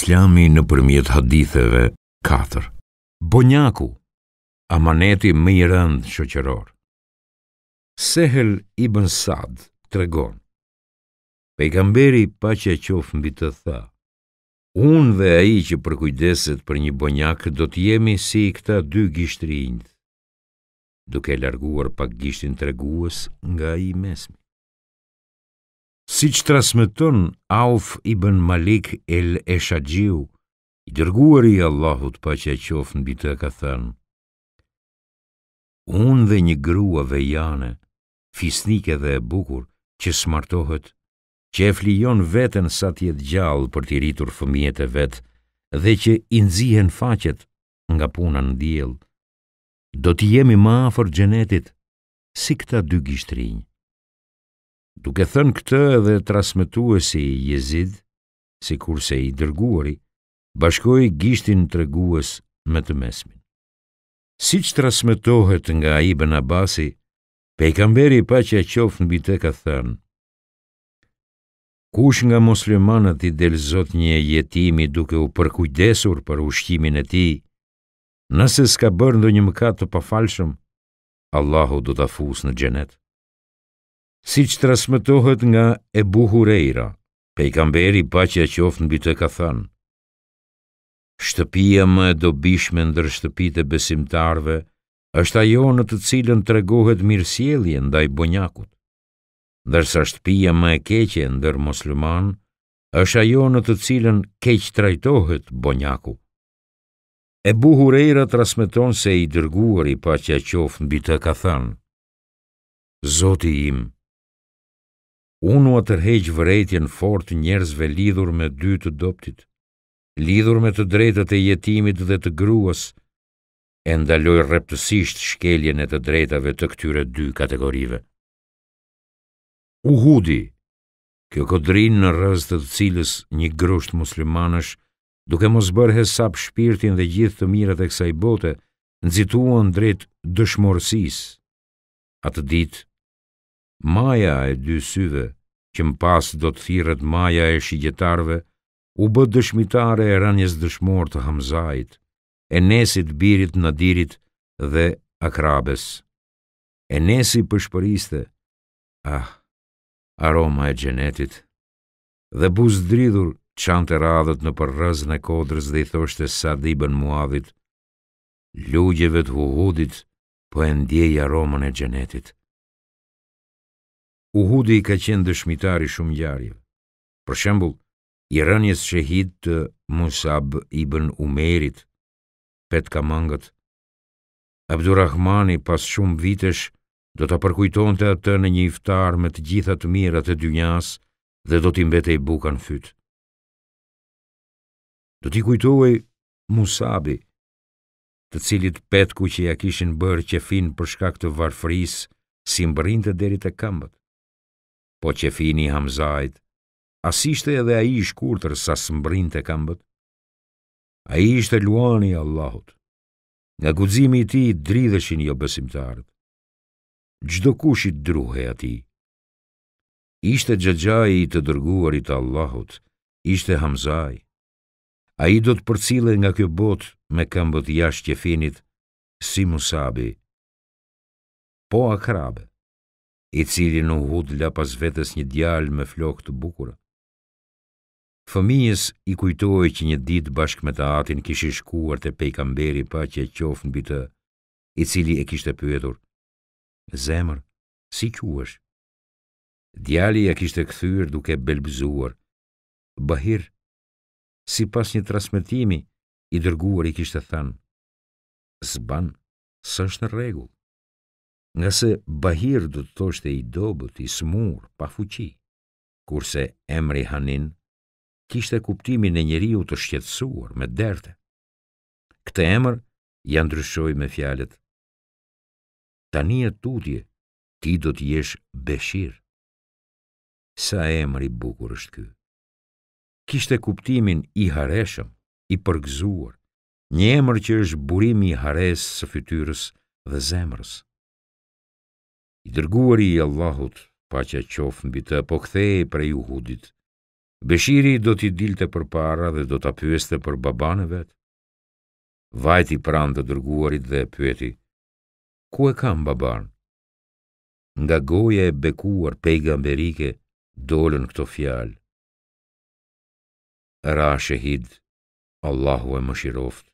Islami në përmjet haditheve 4. Bonjaku, amaneti më i rëndë shoqëror. Sehel ibn Sad tregon. Pejgamberi paqja e qof mbi të tha: Unë dhe ai që përkujdeset për një bonjak do të jemi si këta dy gishtrinj. Duke larguar pak gishtin tregues nga ai mesmi. Si që trasmeton Auf ibn Malik el Eshajiu, i dërguar i Allahut pa që e qofë në bitë e ka thënë, unë dhe një grua dhe jane, fisnike dhe e bukur, që smartohet, që e flion vetën sa tjetë gjallë për të rritur fëmijet e vetë, dhe që inzihen facet nga puna në djelë, do t'jemi jemi ma afer gjenetit, si këta dy gishtrinjë. Duke thënë këtë edhe transmetuesi i Jezid, si kurse i dërguari, bashkoj gishtin të reguës me të mesmin. Si që trasmetohet nga Ibn Abasi, pe i kamberi pa që e qofë në bite ka thënë, Kush nga muslimanët i del zot një jetimi duke u përkujdesur për ushqimin e tij, nëse s'ka bërë ndonjë mëkat të pafalshëm, Allahu do ta fusë në xhenet si që trasmetohet nga e i kamberi pa që a qofë në bitë e ka thanë. Shtëpia më e dobishme ndër shtëpit e besimtarve, është ajo në të cilën të regohet mirësjelje ndaj bonjakut, dërsa shtëpia më e keqe ndër musliman, është ajo në të cilën keq trajtohet bonjaku. E buhurejra trasmeton se i dërguar i pa që a qofë në bitë e ka thanë, Zoti im, Unë u atërhejq vërejtjen fort njerëzve lidhur me dy të doptit, lidhur me të drejtët e jetimit dhe të gruas, e ndaloj reptësisht shkeljen e të drejtave të këtyre dy kategorive. Uhudi, kjo kodrin në rëzët të cilës një grusht muslimanësh, duke mos bërë hesap shpirtin dhe gjithë të mirët e kësaj bote, nëzituon drejt dëshmorsis. Atë ditë, maja e dy syve, që më pas do të thirët maja e shigjetarve, u bë dëshmitare e ranjes dëshmor të Hamzajt, e nesit birit në dirit dhe akrabes. E nesi pëshpëriste, ah, aroma e gjenetit, dhe dridhur qante radhët në përrazën e kodrës dhe i thoshte sadibën muadhit, lugjeve të huhudit, po e ndjej aromën e gjenetit. Uhudi ka qenë dëshmitari shumë gjarje. Për shembul, i rënjës shëhit të Musab i bën Umerit, pet kamangët, Abdurrahmani pas shumë vitesh do të përkujton të atë në një iftar me të gjithat të mirat e dynjas dhe do t'i mbete i bukan fyt. Do t'i kujtoj Musabi, të cilit petku që ja kishin bërë që finë për shkak të varfris si mbërin të deri e këmbët po që fini hamzajt, asishte edhe a i shkurtër sa sëmbrin të kambët? A i ishte luani Allahut. Nga guzimi i ti, dridheshin jo besimtarët. Gjdo kushit druhe ati. Ishte gjëgjaj i të dërguarit Allahut, ishte hamzaj. A i do të përcile nga kjo bot me këmbët jashtë që finit, si musabi, po akrabe i cili në hud la pas vetës një djal me flok të bukura. Fëmijës i kujtoj që një dit bashkë me të atin kishë shkuar të pejkamberi pa që e qofën bitë, i cili e kishte pyetur. Zemër, si quash? Djali ja kishte këthyr duke belbëzuar. Bahir, si pas një transmitimi, i dërguar i kishte thanë. Zban, së është në regullë nga se bahir du të thosht e i dobut, i smur, pa fuqi, kurse emri hanin kishte kuptimin e njeriu të shqetsuar me derte. Këte emër janë dryshoj me fjalet. Tani e tutje, ti do të jesh beshir. Sa i bukur është ky? Kishte kuptimin i hareshëm, i përgzuar, një emër që është burimi i hares së fytyrës dhe zemrës i dërguari i Allahut, paqja qoftë mbi të, po kthehej ju hudit. Beshiri do t'i dilte për para dhe do t'a pyeste për babane vetë. Vajti pranë dhe dërguarit dhe pyeti, ku e kam baban? Nga goja e bekuar pejga mberike, dolen këto fjalë. Ra shëhid, Allahu e më shiroft.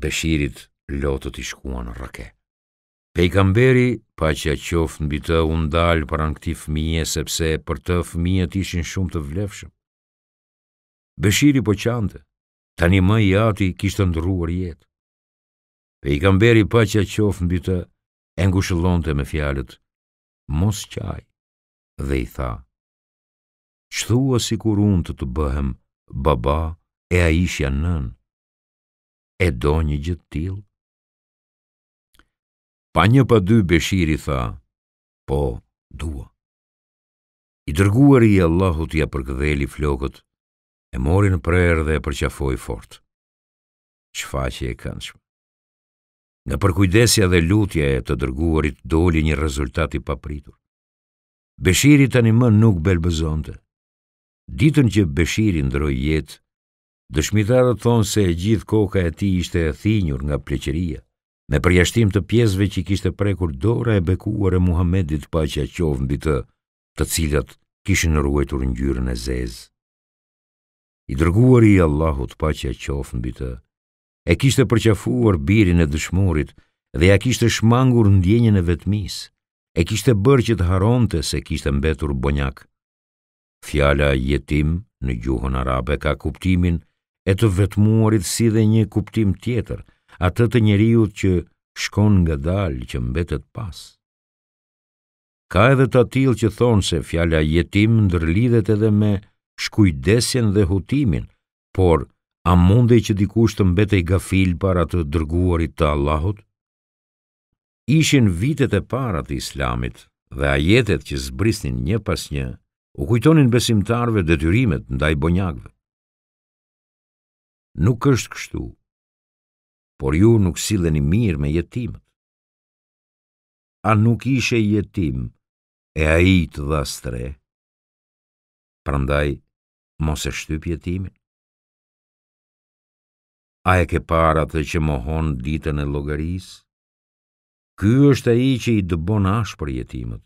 Beshirit lotët i shkuan rake. Pejgamberi, pa që a qofë në bitë unë dalë për anë këti fëmije, sepse për të fëmijët ishin shumë të vlefshëm. Beshiri po qante, tani më i ati kishtë ndruar jetë. Pejgamberi, pa që a qofë në bitë, engushëllon të me fjalët, mos qaj, dhe i tha, që thua si kur unë të të bëhem, baba e a ishja nën, e do një gjithë tilë. Pa një pa dy beshiri tha, po, dua. I dërguar i Allahut ja përgëdheli flokët, e morin prerë dhe e përqafoj fort. Qfaqe e këndshme. Nga përkujdesja dhe lutja e të dërguarit doli një rezultat i papritur. Beshiri të një më nuk belbëzonte. Ditën që beshiri ndroj jetë, dëshmitarët thonë se gjithë koka e ti ishte e thinjur nga pleqeria me përjashtim të pjesëve që kishte prekur dora e bekuar e Muhamedit pa që a qovë mbi të, të cilat kishin ruajtur në gjyrën e zezë. I dërguar i Allahut pa që a qovë mbi të, e kishte përqafuar birin e dëshmorit dhe ja kishte shmangur ndjenjën e vetmis, e kishte bërë që të haronte se kishte mbetur bonjak. Fjala jetim në gjuhën arabe ka kuptimin e të vetmuarit si dhe një kuptim tjetër, atë të njeriut që shkon nga dalë që mbetet pas. Ka edhe të atil që thonë se fjala jetim ndërlidhet edhe me shkujdesjen dhe hutimin, por a mundi që dikush të mbetej gafil para të dërguarit të Allahut? Ishin vitet e para të islamit dhe ajetet që zbrisnin një pas një, u kujtonin besimtarve detyrimet ndaj bonjakve. Nuk është kështu, por ju nuk sileni mirë me jetimët. A nuk ishe jetim e a i të dha stre? Prandaj, mos e shtyp jetimin? A e ke para të që mohon ditën e logaris? Ky është a i që i dëbon ash për jetimët.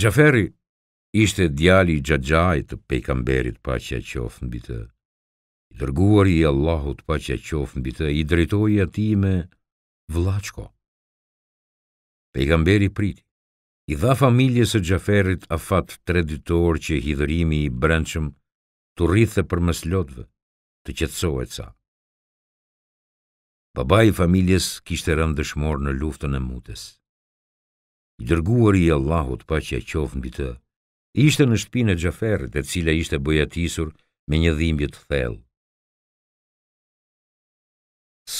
Gjaferi ishte djali gjagjaj të pejkamberit pa që e qofë në bitë i dërguar i Allahut pa që qofë mbi të, i drejtoj e ti me vlaqko. Pejgamberi priti, i dha familje së Gjaferit a fat të reditor që hidërimi i brendshëm të rrithë për mës lotëve, të qetsohet sa. Baba i familjes kishte rënë dëshmor në luftën e mutës. I dërguar i Allahut pa që qofë mbi të, ishte në shtëpinë e Gjaferit e cila ishte bojatisur me një dhimbje të thellë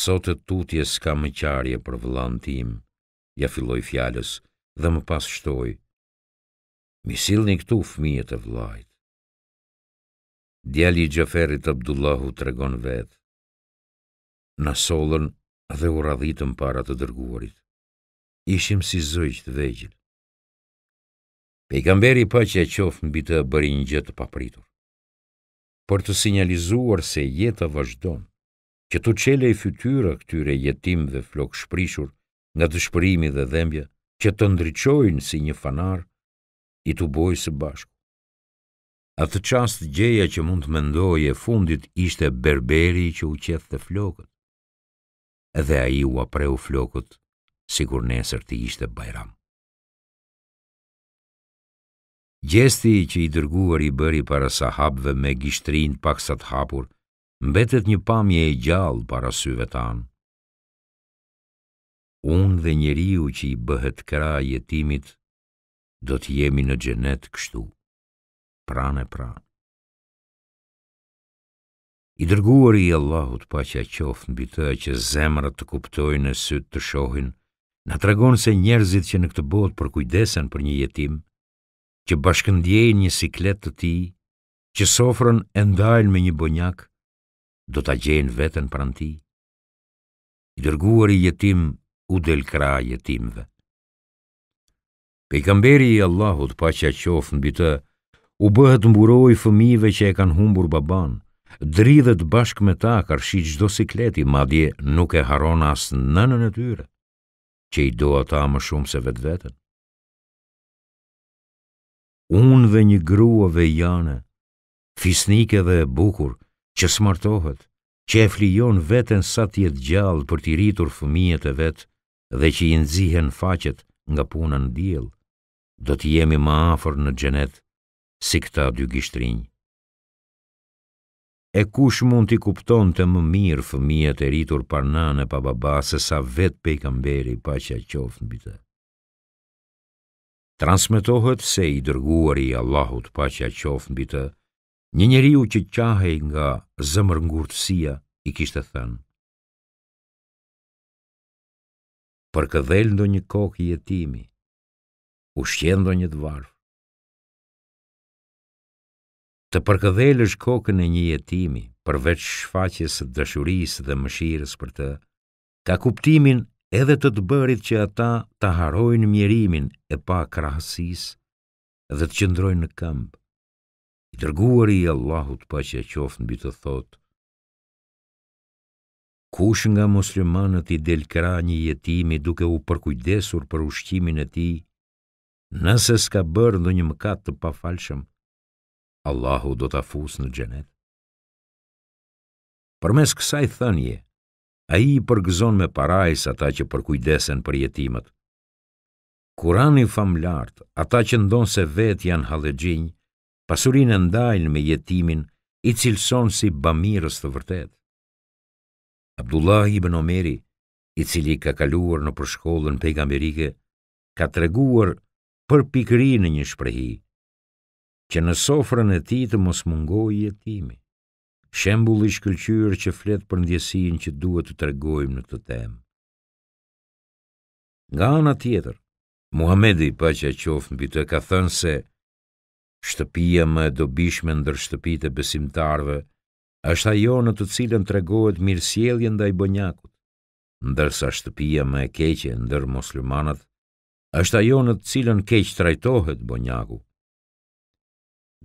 sot e tutje s'ka më qarje për vëllan tim, ja filloj fjales dhe më pas shtoj, misil një këtu fmijet e vlajt. Djali i Abdullahu të regon vetë, në solën dhe u radhitëm para të dërguarit. Ishim si zëjqë të vejgjil. Pejgamberi pa që e qofë në bitë bërin gjëtë papritur. Për të sinjalizuar se jetë vazhdonë, që të qele e fytyra këtyre jetim dhe flok shprishur nga të shprimi dhe dhembja, që të ndryqojnë si një fanar, i të bojë së bashkë. A të qast gjeja që mund të mendoj e fundit ishte berberi që u qethë të flokët, edhe a i u apreu flokët, si kur nesër të ishte bajram. Gjesti që i dërguar i bëri para sahabëve me gishtrin pak sa të hapur, mbetet një pamje e gjallë para syve tanë. Unë dhe njeriu që i bëhet kra jetimit, do të jemi në gjenet kështu, pranë e pranë. I dërguar i Allahut pa që mbi të në bitë që zemrat të kuptojnë e sytë të shohin, na tregon se njerëzit që në këtë botë për kujdesen për një jetim, që bashkëndjejnë një siklet të ti, që sofrën e ndajnë me një bonjak, do të gjenë vetën për në ti. I dërguar i jetim u delkra jetimve. Pe i kamberi i Allahut pa që a në bitë, u bëhet mburoj fëmive që e kanë humbur baban, dridhet bashk me ta kërshi qdo sikleti, madje ma dje nuk e haron as në e tyre, që i do ata më shumë se vetë vetën. Unë dhe një gruave jane, fisnike dhe bukur, që smartohet, që e flion vetën sa tjetë gjallë për t'i rritur fëmijet e vetë dhe që i nëzihen facet nga punën djelë, do t'i jemi ma afer në gjenet si këta dy gishtrinjë. E kush mund t'i kupton të më mirë fëmijet e rritur par nane pa baba se sa vetë pe i kamberi pa që a qofë në bitë. Transmetohet se i dërguari Allahut pa që a qofë në bitë, Një njeriu u që qahej nga zëmër ngurtësia i kishtë të thënë. Për këdhel ndo një kokë i jetimi, u shqendo një dvarë. Të për është kokën e një jetimi, përveç shfaqjes të dëshurisë dhe mëshirës për të, ka kuptimin edhe të të bërit që ata të harojnë mjerimin e pa krahësis dhe të qëndrojnë në këmbë i dërguar i Allahut pa që e qofë në bitë thot, kush nga muslimanët i delkra një jetimi duke u përkujdesur për ushqimin e ti, nëse s'ka bërë ndo një mëkat të pa falshëm, Allahu do t'a fusë në gjenet. Për mes kësaj thënje, a i përgëzon me parajs ata që përkujdesen për jetimet. Kurani famlart, ata që ndonë se vet janë halëgjinjë, pasurin e ndajnë me jetimin i cilëson si bamirës të vërtet. Abdullah ibn Omeri, i cili ka kaluar në përshkollën pejgamberike, ka treguar për pikri në një shprehi, që në sofrën e ti të mos mungoj jetimi. Shembul i shkëllqyrë që fletë për ndjesin që duhet të tregojmë në këtë temë. Nga ana tjetër, Muhamedi pa që a qofë mbi të ka thënë se shtëpia më e dobishme ndër shtëpitë e besimtarëve, është ajo në të cilën tregohet nda ndaj bonjakut, ndërsa shtëpia më e keqe ndër muslimanët është ajo në të cilën keq trajtohet bonjaku.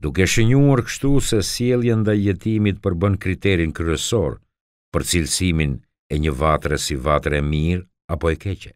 Duke shënjuar kështu se sjellja ndaj jetimit përbën kriterin kryesor për cilësimin e një vatre si vatre e mirë apo e keqe.